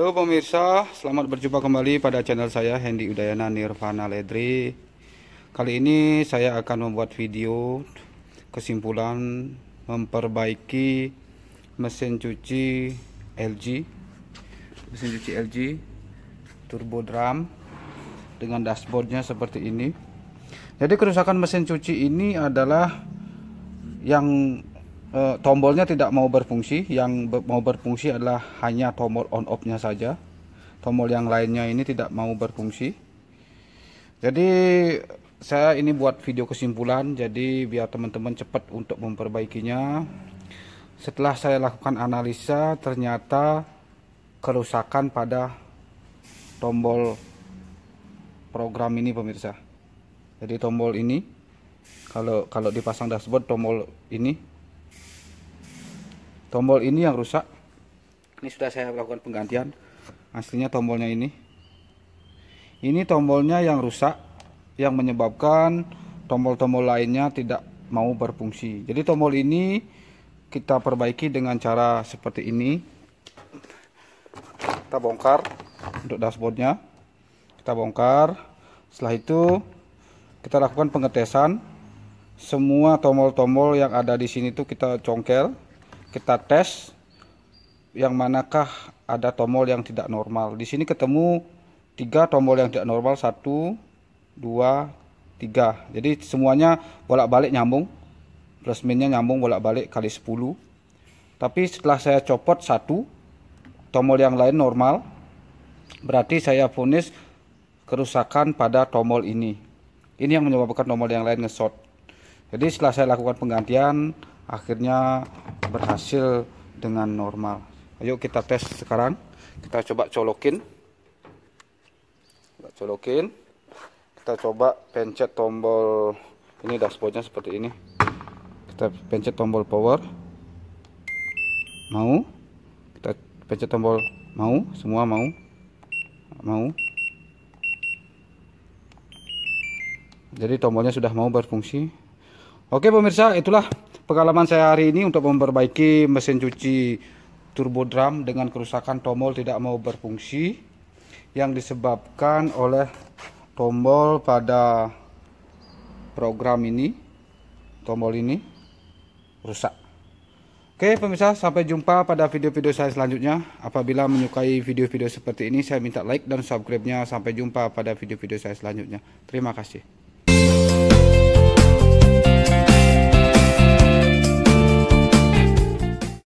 Halo pemirsa, selamat berjumpa kembali pada channel saya Hendy Udayana Nirvana Ledri. Kali ini saya akan membuat video kesimpulan memperbaiki mesin cuci LG. Mesin cuci LG turbo drum dengan dashboardnya seperti ini. Jadi kerusakan mesin cuci ini adalah yang Eh, tombolnya tidak mau berfungsi yang mau berfungsi adalah hanya tombol on off nya saja tombol yang lainnya ini tidak mau berfungsi jadi saya ini buat video kesimpulan jadi biar teman-teman cepat untuk memperbaikinya setelah saya lakukan analisa ternyata kerusakan pada tombol program ini pemirsa jadi tombol ini kalau kalau dipasang dashboard tombol ini tombol ini yang rusak ini sudah saya lakukan penggantian aslinya tombolnya ini ini tombolnya yang rusak yang menyebabkan tombol-tombol lainnya tidak mau berfungsi jadi tombol ini kita perbaiki dengan cara seperti ini kita bongkar untuk dashboardnya kita bongkar setelah itu kita lakukan pengetesan semua tombol-tombol yang ada di sini tuh kita congkel kita tes yang manakah ada tombol yang tidak normal. Di sini ketemu tiga tombol yang tidak normal, satu, dua, tiga. Jadi semuanya bolak-balik nyambung, plus minnya nyambung bolak-balik kali 10. Tapi setelah saya copot satu, tombol yang lain normal, berarti saya punis kerusakan pada tombol ini. Ini yang menyebabkan tombol yang lain ngesot. Jadi setelah saya lakukan penggantian, akhirnya berhasil dengan normal ayo kita tes sekarang kita coba colokin kita colokin kita coba pencet tombol ini dashboardnya seperti ini kita pencet tombol power mau kita pencet tombol mau semua mau mau jadi tombolnya sudah mau berfungsi oke pemirsa itulah pengalaman saya hari ini untuk memperbaiki mesin cuci turbo drum dengan kerusakan tombol tidak mau berfungsi yang disebabkan oleh tombol pada program ini tombol ini rusak Oke pemirsa sampai jumpa pada video-video saya selanjutnya apabila menyukai video-video seperti ini saya minta like dan subscribe-nya sampai jumpa pada video-video saya selanjutnya terima kasih